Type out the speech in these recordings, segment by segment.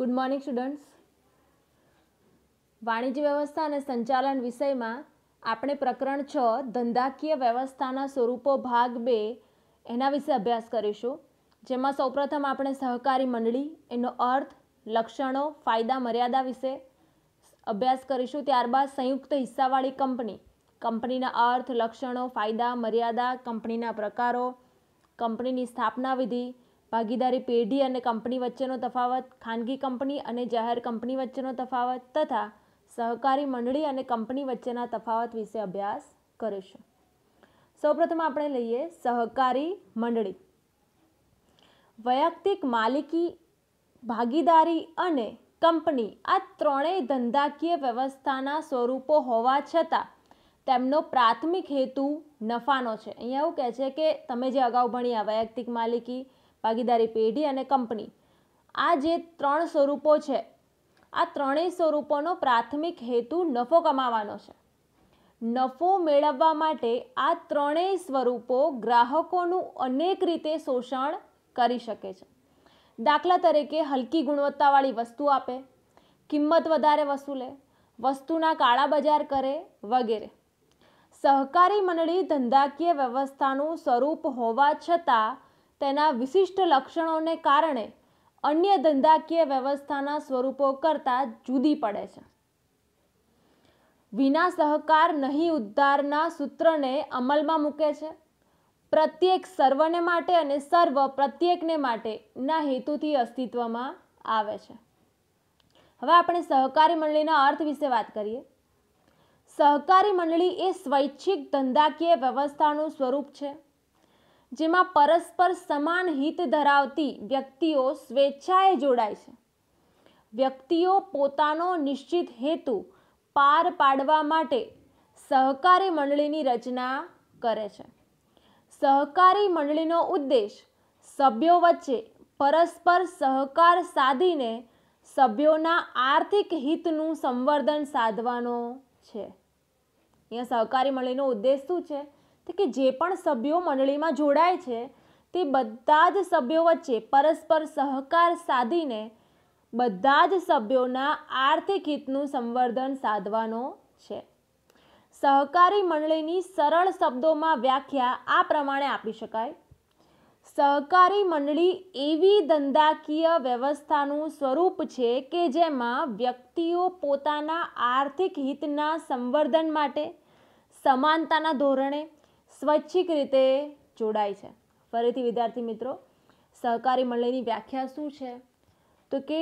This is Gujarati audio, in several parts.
ગુડ મોર્નિંગ સ્ટુડન્ટ્સ વાણિજ્ય વ્યવસ્થા અને સંચાલન વિષયમાં આપણે પ્રકરણ છ ધંધાકીય વ્યવસ્થાના સ્વરૂપો ભાગ બે એના વિશે અભ્યાસ કરીશું જેમાં સૌપ્રથમ આપણે સહકારી મંડળી એનો અર્થ લક્ષણો ફાયદા મર્યાદા વિશે અભ્યાસ કરીશું ત્યારબાદ સંયુક્ત હિસ્સાવાળી કંપની કંપનીના અર્થ લક્ષણો ફાયદા મર્યાદા કંપનીના પ્રકારો કંપનીની સ્થાપના વિધિ ભાગીદારી પેઢી અને કંપની વચ્ચેનો તફાવત ખાનગી કંપની અને જાહેર કંપની વચ્ચેનો તફાવત તથા સહકારી મંડળી અને કંપની વચ્ચેના તફાવત વિશે અભ્યાસ કરીશું સૌપ્રથમ આપણે લઈએ સહકારી મંડળી વૈયક્તિક માલિકી ભાગીદારી અને કંપની આ ત્રણેય ધંધાકીય વ્યવસ્થાના સ્વરૂપો હોવા છતાં તેમનો પ્રાથમિક હેતુ નફાનો છે અહીંયા એવું કહે છે કે તમે જે અગાઉ ભણ્યા વૈયક્તિક માલિકી ભાગીદારી પેઢી અને કંપની આ જે ત્રણ સ્વરૂપો છે આ ત્રણેય સ્વરૂપોનો પ્રાથમિક હેતુ નફો કમાવાનો છે નફો મેળવવા માટે આ ત્રણેય સ્વરૂપો ગ્રાહકોનું અનેક રીતે શોષણ કરી શકે છે દાખલા તરીકે હલકી ગુણવત્તાવાળી વસ્તુ આપે કિંમત વધારે વસૂલે વસ્તુના કાળા બજાર કરે વગેરે સહકારી મંડળી ધંધાકીય વ્યવસ્થાનું સ્વરૂપ હોવા છતાં તેના વિશિષ્ટ લક્ષણોને કારણે અન્ય ધંધાકીય વ્યવસ્થાના સ્વરૂપો કરતાં જુદી પડે છે વિના સહકાર નહીં ઉદ્ધારના સૂત્રને અમલમાં મૂકે છે પ્રત્યેક સર્વને માટે અને સર્વ પ્રત્યેકને માટે ના હેતુથી અસ્તિત્વમાં આવે છે હવે આપણે સહકારી મંડળીના અર્થ વિશે વાત કરીએ સહકારી મંડળી એ સ્વૈચ્છિક ધંધાકીય વ્યવસ્થાનું સ્વરૂપ છે જેમાં પરસ્પર સમાન હિત ધરાવતી વ્યક્તિઓ સ્વેચ્છાએ જોડાય છે વ્યક્તિઓ પોતાનો નિશ્ચિત હેતુ પાર પાડવા માટે સહકારી મંડળીની રચના કરે છે સહકારી મંડળીનો ઉદ્દેશ સભ્યો વચ્ચે પરસ્પર સહકાર સાધીને સભ્યોના આર્થિક હિતનું સંવર્ધન સાધવાનો છે અહીંયા સહકારી મંડળીનો ઉદ્દેશ શું છે તો કે જે પણ સભ્યો મંડળીમાં જોડાય છે તે બધા જ સભ્યો વચ્ચે પરસ્પર સહકાર સાધીને બધા જ સભ્યોના આર્થિક હિતનું સંવર્ધન સાધવાનો છે સહકારી મંડળીની સરળ શબ્દોમાં વ્યાખ્યા આ પ્રમાણે આપી શકાય સહકારી મંડળી એવી ધંધાકીય વ્યવસ્થાનું સ્વરૂપ છે કે જેમાં વ્યક્તિઓ પોતાના આર્થિક હિતના સંવર્ધન માટે સમાનતાના ધોરણે સ્વૈચ્છિક રીતે જોડાય છે ફરીથી વિદ્યાર્થી મિત્રો સહકારી મંડળની વ્યાખ્યા શું છે તો કે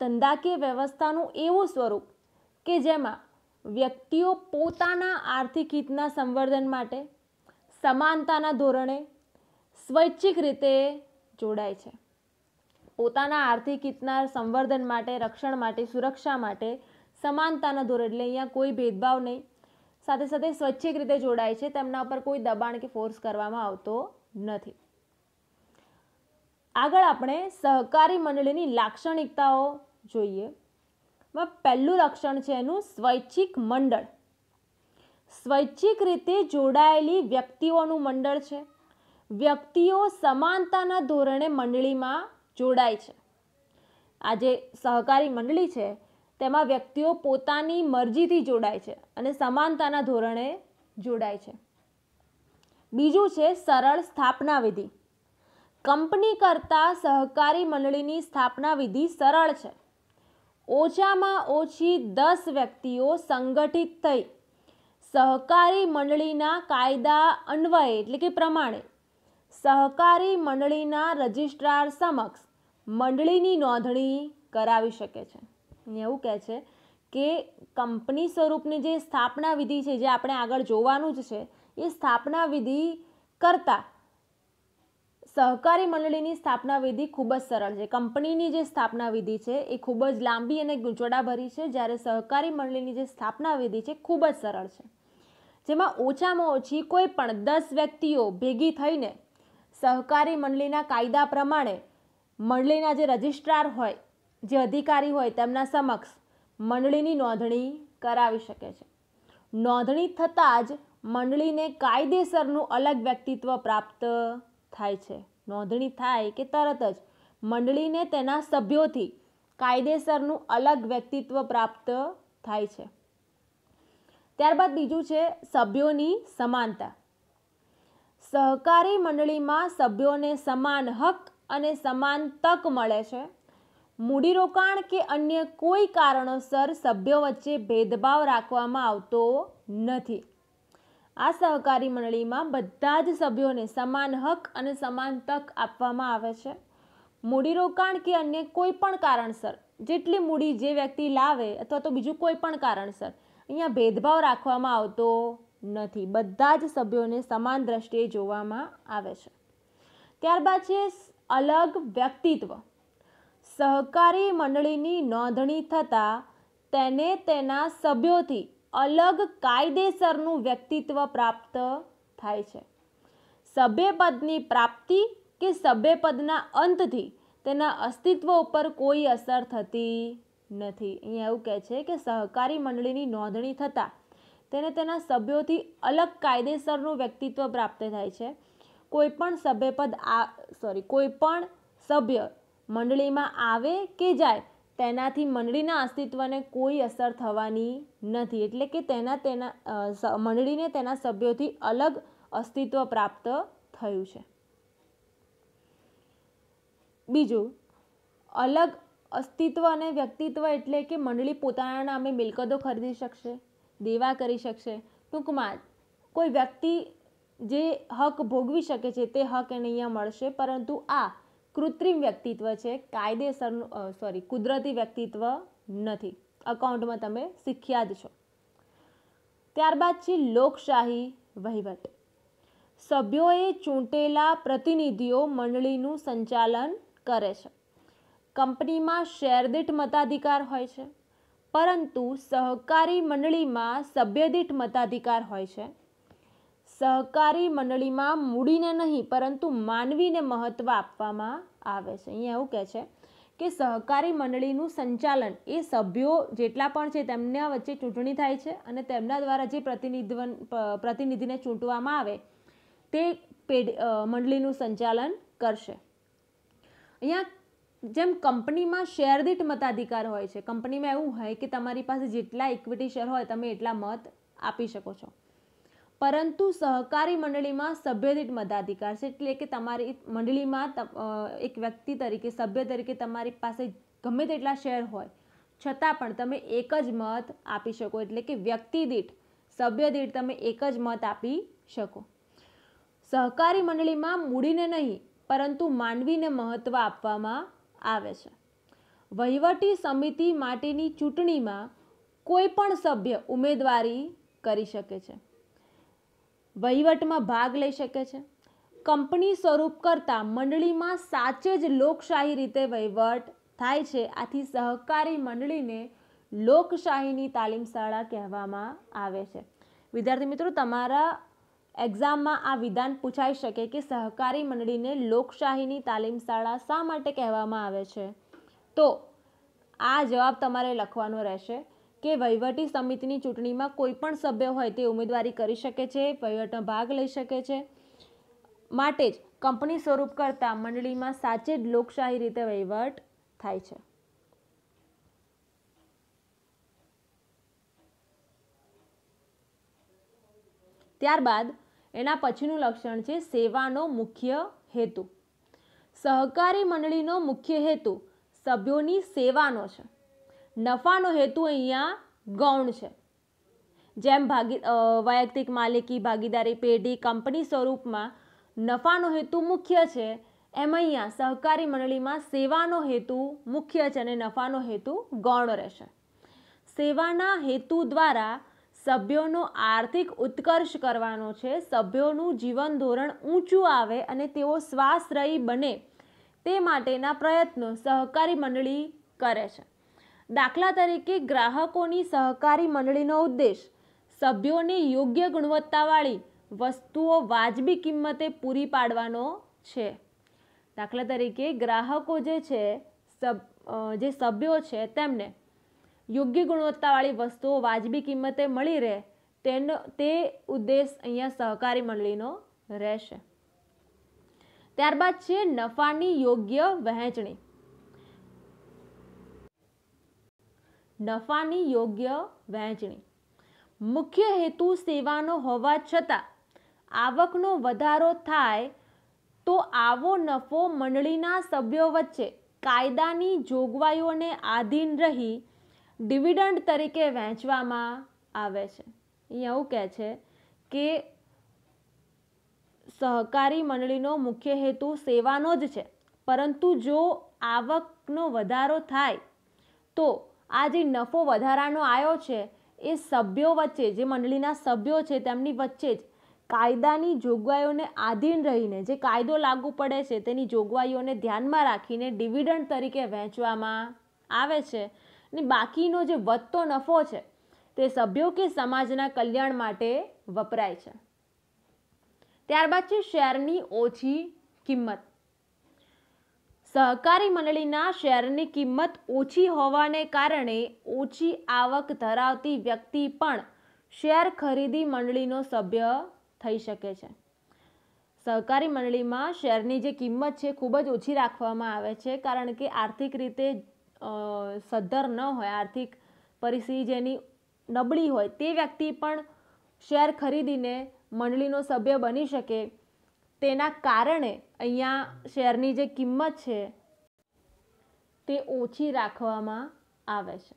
ધંધાકીય વ્યવસ્થાનું એવું સ્વરૂપ કે જેમાં વ્યક્તિઓ પોતાના આર્થિક હિતના સંવર્ધન માટે સમાનતાના ધોરણે સ્વૈચ્છિક રીતે જોડાય છે પોતાના આર્થિક હિતના સંવર્ધન માટે રક્ષણ માટે સુરક્ષા માટે સમાનતાના ધોરણ એટલે અહીંયા કોઈ ભેદભાવ નહીં સાથે સાથે સ્વૈચ્છિક રીતે જોડાય છે તેમના ઉપર કોઈ દબાણ કે ફોર્સ કરવામાં આવતો નથી આગળ આપણે સહકારી મંડળીની લાક્ષણિકતાઓ જોઈએ માં પહેલું લક્ષણ છે એનું સ્વૈચ્છિક મંડળ સ્વૈચ્છિક રીતે જોડાયેલી વ્યક્તિઓનું મંડળ છે વ્યક્તિઓ સમાનતાના ધોરણે મંડળીમાં જોડાય છે આ જે સહકારી મંડળી છે તેમાં વ્યક્તિઓ પોતાની મરજીથી જોડાય છે અને સમાનતાના ધોરણે જોડાય છે બીજું છે સરળ સ્થાપના વિધિ કંપની કરતાં સહકારી મંડળીની સ્થાપના વિધિ સરળ છે ઓછામાં ઓછી દસ વ્યક્તિઓ સંગઠિત થઈ સહકારી મંડળીના કાયદા અન્વયે એટલે કે પ્રમાણે સહકારી મંડળીના રજિસ્ટ્રાર સમક્ષ મંડળીની નોંધણી કરાવી શકે છે ને એવું કહે છે કે કંપની સ્વરૂપની જે સ્થાપના વિધિ છે જે આપણે આગળ જોવાનું જ છે એ સ્થાપના વિધિ કરતાં સહકારી મંડળીની સ્થાપના વિધિ ખૂબ જ સરળ છે કંપનીની જે સ્થાપના વિધિ છે એ ખૂબ જ લાંબી અને ગૂંચવડાભરી છે જ્યારે સહકારી મંડળીની જે સ્થાપના વિધિ છે ખૂબ જ સરળ છે જેમાં ઓછામાં ઓછી કોઈ પણ દસ વ્યક્તિઓ ભેગી થઈને સહકારી મંડળીના કાયદા પ્રમાણે મંડળીના જે રજિસ્ટ્રાર હોય જે અધિકારી હોય તેમના સમક્ષ મંડળીની નોંધણી કરાવી શકે છે નોંધણી થતાં જ મંડળીને કાયદેસરનું અલગ વ્યક્તિત્વ પ્રાપ્ત થાય છે નોંધણી થાય કે તરત જ મંડળીને તેના સભ્યોથી કાયદેસરનું અલગ વ્યક્તિત્વ પ્રાપ્ત થાય છે ત્યારબાદ બીજું છે સભ્યોની સમાનતા સહકારી મંડળીમાં સભ્યોને સમાન હક અને સમાન તક મળે છે મૂડીરોકાણ કે અન્ય કોઈ કારણોસર સભ્યો વચ્ચે ભેદભાવ રાખવામાં આવતો નથી આ સહકારી મંડળીમાં બધા જ સભ્યોને સમાન હક અને સમાન તક આપવામાં આવે છે મૂડીરોકાણ કે અન્ય કોઈ પણ કારણસર જેટલી મૂડી જે વ્યક્તિ લાવે અથવા તો બીજું કોઈ પણ કારણસર અહીંયા ભેદભાવ રાખવામાં આવતો નથી બધા જ સભ્યોને સમાન દ્રષ્ટિએ જોવામાં આવે છે ત્યારબાદ છે અલગ વ્યક્તિત્વ સહકારી મંડળીની નોંધણી થતાં તેને તેના સભ્યોથી અલગ કાયદેસરનું વ્યક્તિત્વ પ્રાપ્ત થાય છે સભ્યપદની પ્રાપ્તિ કે સભ્યપદના અંતથી તેના અસ્તિત્વ ઉપર કોઈ અસર થતી નથી અહીંયા એવું કહે છે કે સહકારી મંડળીની નોંધણી થતાં તેને તેના સભ્યોથી અલગ કાયદેસરનું વ્યક્તિત્વ પ્રાપ્ત થાય છે કોઈપણ સભ્યપદ આ સોરી કોઈપણ સભ્ય મંડળીમાં આવે કે જાય તેનાથી મંડળીના અસ્તિત્વને કોઈ અસર થવાની નથી એટલે કે તેના તેના મંડળીને તેના સભ્યોથી અલગ અસ્તિત્વ પ્રાપ્ત થયું છે બીજું અલગ અસ્તિત્વ અને વ્યક્તિત્વ એટલે કે મંડળી પોતાના નામે મિલકતો ખરીદી શકશે દેવા કરી શકશે ટૂંકમાં કોઈ વ્યક્તિ જે હક ભોગવી શકે છે તે હક એને અહીંયા મળશે પરંતુ આ કૃત્રિમ વ્યક્તિત્વ છે કાયદેસરનું સોરી કુદરતી વ્યક્તિત્વ નથી અકાઉન્ટમાં તમે શીખ્યા જ છો ત્યારબાદ છે લોકશાહી વહીવટ સભ્યોએ ચૂંટેલા પ્રતિનિધિઓ મંડળીનું સંચાલન કરે છે કંપનીમાં શેરદીઠ મતાધિકાર હોય છે પરંતુ સહકારી મંડળીમાં સભ્યદીઠ મતાધિકાર હોય છે સહકારી મંડળીમાં મૂડીને નહીં પરંતુ માનવીને મહત્ત્વ આપવામાં આવે છે અહીંયા એવું કહે છે કે સહકારી મંડળીનું સંચાલન એ સભ્યો જેટલા પણ છે તેમના વચ્ચે ચૂંટણી થાય છે અને તેમના દ્વારા જે પ્રતિનિધિ પ્રતિનિધિને ચૂંટવામાં આવે તે પેઢ મંડળીનું સંચાલન કરશે અહીંયા જેમ કંપનીમાં શેર દીઠ મતાધિકાર હોય છે કંપનીમાં એવું હોય કે તમારી પાસે જેટલા ઇક્વિટી શેર હોય તમે એટલા મત આપી શકો છો પરંતુ સહકારી મંડળીમાં સભ્ય દીઠ મતાધિકાર છે એટલે કે તમારી મંડળીમાં એક વ્યક્તિ તરીકે સભ્ય તરીકે તમારી પાસે ગમે તેટલા શેર હોય છતાં પણ તમે એક જ મત આપી શકો એટલે કે વ્યક્તિ દીઠ સભ્ય દીઠ તમે એક જ મત આપી શકો સહકારી મંડળીમાં મૂડીને નહીં પરંતુ માનવીને મહત્ત્વ આપવામાં આવે છે વહીવટી સમિતિ માટેની ચૂંટણીમાં કોઈ પણ સભ્ય ઉમેદવારી કરી શકે છે વહીવટમાં ભાગ લઈ શકે છે કંપની સ્વરૂપ કરતાં મંડળીમાં સાચે જ લોકશાહી રીતે વહીવટ થાય છે આથી સહકારી મંડળીને લોકશાહીની તાલીમ શાળા કહેવામાં આવે છે વિદ્યાર્થી મિત્રો તમારા એક્ઝામમાં આ વિધાન પૂછાઈ શકે કે સહકારી મંડળીને લોકશાહીની તાલીમ શાળા શા માટે કહેવામાં આવે છે તો આ જવાબ તમારે લખવાનો રહેશે કે વહીવટી સમિતિની ચૂંટણીમાં કોઈ પણ સભ્ય હોય તે ઉમેદવારી કરી શકે છે વહીવટમાં ભાગ લઈ શકે છે માટે જ કંપની સ્વરૂપ કરતાં મંડળીમાં સાચે જ લોકશાહી રીતે વહીવટ થાય છે ત્યારબાદ એના પછીનું લક્ષણ છે સેવાનો મુખ્ય હેતુ સહકારી મંડળીનો મુખ્ય હેતુ સભ્યોની સેવાનો છે નફાનો હેતુ અહીંયા ગૌણ છે જેમ ભાગી વૈયક્તિક માલિકી ભાગીદારી પેઢી કંપની સ્વરૂપમાં નફાનો હેતુ મુખ્ય છે એમ અહીંયા સહકારી મંડળીમાં સેવાનો હેતુ મુખ્ય છે અને નફાનો હેતુ ગૌણ રહેશે સેવાના હેતુ દ્વારા સભ્યોનો આર્થિક ઉત્કર્ષ કરવાનો છે સભ્યોનું જીવન ધોરણ ઊંચું આવે અને તેઓ સ્વાશ્રયી બને તે માટેના પ્રયત્નો સહકારી મંડળી કરે છે દાખલા તરીકે ગ્રાહકોની સહકારી મંડળીનો ઉદ્દેશ સભ્યોને યોગ્ય ગુણવત્તાવાળી વસ્તુઓ વાજબી કિંમતે પૂરી પાડવાનો છે દાખલા તરીકે ગ્રાહકો જે છે જે સભ્યો છે તેમને યોગ્ય ગુણવત્તાવાળી વસ્તુઓ વાજબી કિંમતે મળી રહે તેનો તે ઉદ્દેશ અહીંયા સહકારી મંડળીનો રહેશે ત્યારબાદ છે નફાની યોગ્ય વહેંચણી નફાની યોગ્ય વહેંચણી મુખ્ય હેતુ સેવાનો હોવા છતાં આવકનો વધારો થાય તો આવો નફો મંડળીના સભ્યો વચ્ચે કાયદાની જોગવાઈઓને આધીન રહી ડિવિડન્ડ તરીકે વહેંચવામાં આવે છે એવું કહે છે કે સહકારી મંડળીનો મુખ્ય હેતુ સેવાનો જ છે પરંતુ જો આવકનો વધારો થાય તો આ જે નફો વધારાનો આવ્યો છે એ સભ્યો વચ્ચે જે મંડળીના સભ્યો છે તેમની વચ્ચે જ કાયદાની જોગવાઈઓને આધીન રહીને જે કાયદો લાગુ પડે છે તેની જોગવાઈઓને ધ્યાનમાં રાખીને ડિવિડન્ડ તરીકે વહેંચવામાં આવે છે ને બાકીનો જે વધતો નફો છે તે સભ્યો કે સમાજના કલ્યાણ માટે વપરાય છે ત્યારબાદ છે શેરની ઓછી કિંમત સહકારી મંડળીના શેરની કિંમત ઓછી હોવાને કારણે ઓછી આવક ધરાવતી વ્યક્તિ પણ શેર ખરીદી મંડળીનો સભ્ય થઈ શકે છે સહકારી મંડળીમાં શેરની જે કિંમત છે ખૂબ જ ઓછી રાખવામાં આવે છે કારણ કે આર્થિક રીતે સદ્ધર ન હોય આર્થિક પરિસ્થિતિ જેની નબળી હોય તે વ્યક્તિ પણ શેર ખરીદીને મંડળીનો સભ્ય બની શકે તેના કારણે અહીંયા શેરની જે કિંમત છે તે ઓછી રાખવામાં આવે છે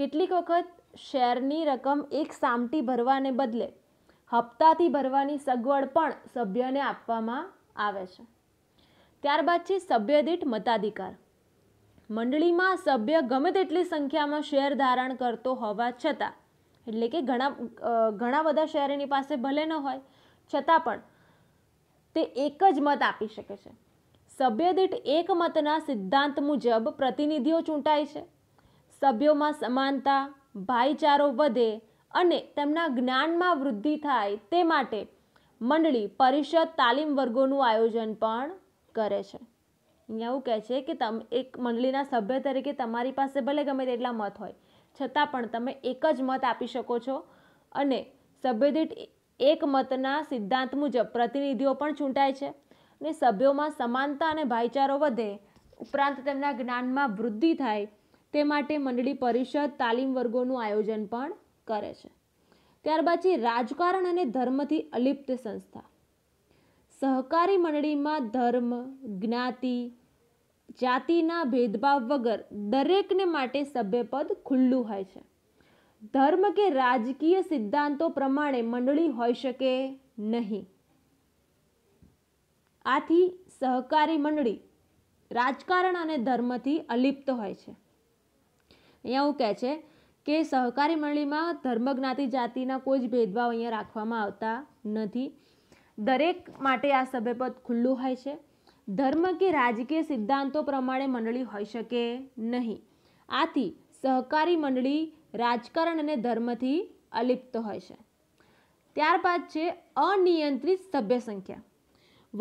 કેટલીક વખત શેરની રકમ એક સામટી ભરવાને બદલે હપ્તાથી ભરવાની સગવડ પણ સભ્યને આપવામાં આવે છે ત્યારબાદ છે સભ્યદીઠ મતાધિકાર મંડળીમાં સભ્ય ગમે તેટલી સંખ્યામાં શેર ધારણ કરતો હોવા છતાં એટલે કે ઘણા ઘણા બધા શેર એની પાસે ભલે ન હોય છતાં પણ તે એક જ મત આપી શકે છે સભ્ય દીઠ એક મતના સિદ્ધાંત મુજબ પ્રતિનિધિઓ ચૂંટાય છે સભ્યોમાં સમાનતા ભાઈચારો વધે અને તેમના જ્ઞાનમાં વૃદ્ધિ થાય તે માટે મંડળી પરિષદ તાલીમ વર્ગોનું આયોજન પણ કરે છે અહીંયા એવું કહે છે કે તમે એક મંડળીના સભ્ય તરીકે તમારી પાસે ભલે ગમે તેટલા મત હોય છતાં પણ તમે એક જ મત આપી શકો છો અને સભ્ય દીઠ એકમતના સિદ્ધાંત મુજબ પ્રતિનિધિઓ પણ ચૂંટાય છે ને સભ્યોમાં સમાનતા અને ભાઈચારો વધે ઉપરાંત તેમના જ્ઞાનમાં વૃદ્ધિ થાય તે માટે મંડળી પરિષદ તાલીમ વર્ગોનું આયોજન પણ કરે છે ત્યારબાદ છે રાજકારણ અને ધર્મથી અલિપ્ત સંસ્થા સહકારી મંડળીમાં ધર્મ જ્ઞાતિ જાતિના ભેદભાવ વગર દરેકને માટે સભ્યપદ ખુલ્લું હોય છે ધર્મ કે રાજકીય સિદ્ધાંતો પ્રમાણે મંડળી હોઈ શકે નહીં આથી સહકારી મંડળી રાજકારણ અને ધર્મથી અલિપ્ત હોય છે અહીંયા એવું કહે છે કે સહકારી મંડળીમાં ધર્મ જ્ઞાતિ જાતિના કોઈ જ ભેદભાવ અહીંયા રાખવામાં આવતા નથી દરેક માટે આ સભ્યપદ ખુલ્લું હોય છે ધર્મ કે રાજકીય સિદ્ધાંતો પ્રમાણે મંડળી હોઈ શકે નહીં આથી સહકારી મંડળી રાજકારણ અને ધર્મથી અલિપ્ત હોય છે ત્યારબાદ છે અનિયંત્રિત સભ્ય સંખ્યા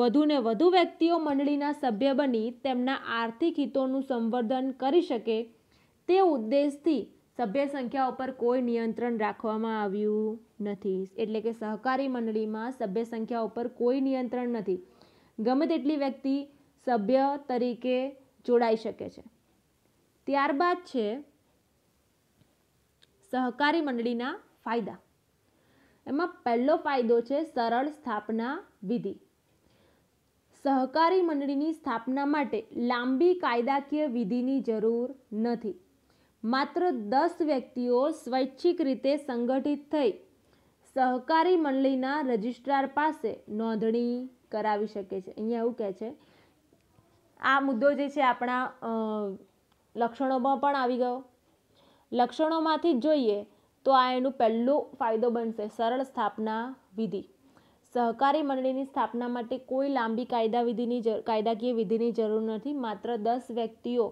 વધુને વધુ વ્યક્તિઓ મંડળીના સભ્ય બની તેમના આર્થિક હિતોનું સંવર્ધન કરી શકે તે ઉદ્દેશથી સભ્ય સંખ્યા ઉપર કોઈ નિયંત્રણ રાખવામાં આવ્યું નથી એટલે કે સહકારી મંડળીમાં સભ્ય સંખ્યા ઉપર કોઈ નિયંત્રણ નથી ગમે તેટલી વ્યક્તિ સભ્ય તરીકે જોડાઈ શકે છે ત્યારબાદ છે સહકારી મંડળીના ફાયદા એમાં પહેલો ફાયદો છે સરળ સ્થાપના વિધિ સહકારી મંડળીની સ્થાપના માટે લાંબી કાયદાકીય વિધિની જરૂર નથી માત્ર દસ વ્યક્તિઓ સ્વૈચ્છિક રીતે સંગઠિત થઈ સહકારી મંડળીના રજિસ્ટ્રાર પાસે નોંધણી કરાવી શકે છે અહીંયા એવું કહે છે આ મુદ્દો જે છે આપણા લક્ષણોમાં પણ આવી ગયો લક્ષણોમાંથી જ જોઈએ તો આ એનું પહેલો ફાયદો બનશે સરળ સ્થાપના વિધિ સહકારી મંડળીની સ્થાપના માટે કોઈ લાંબી કાયદા વિધિની કાયદાકીય વિધિની જરૂર નથી માત્ર દસ વ્યક્તિઓ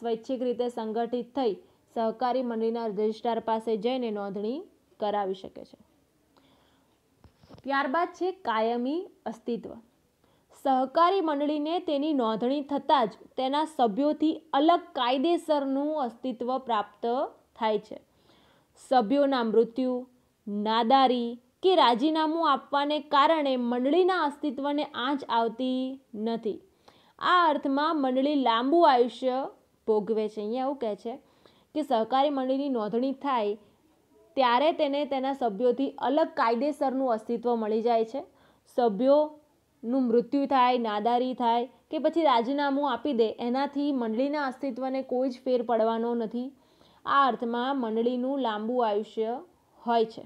સ્વૈચ્છિક રીતે સંગઠિત થઈ સહકારી મંડળીના રજિસ્ટ્રાર પાસે જઈને નોંધણી કરાવી શકે છે ત્યારબાદ છે કાયમી અસ્તિત્વ સહકારી મંડળીને તેની નોંધણી થતાં જ તેના સભ્યોથી અલગ કાયદેસરનું અસ્તિત્વ પ્રાપ્ત થાય છે સભ્યોના મૃત્યુ નાદારી કે રાજીનામું આપવાને કારણે મંડળીના અસ્તિત્વને આંચ આવતી નથી આ અર્થમાં મંડળી લાંબુ આયુષ્ય ભોગવે છે અહીંયા એવું કહે છે કે સહકારી મંડળીની નોંધણી થાય ત્યારે તેને તેના સભ્યોથી અલગ કાયદેસરનું અસ્તિત્વ મળી જાય છે સભ્યોનું મૃત્યુ થાય નાદારી થાય કે પછી રાજીનામું આપી દે એનાથી મંડળીના અસ્તિત્વને કોઈ જ ફેર પડવાનો નથી આ અર્થમાં મંડળીનું લાંબુ આયુષ્ય હોય છે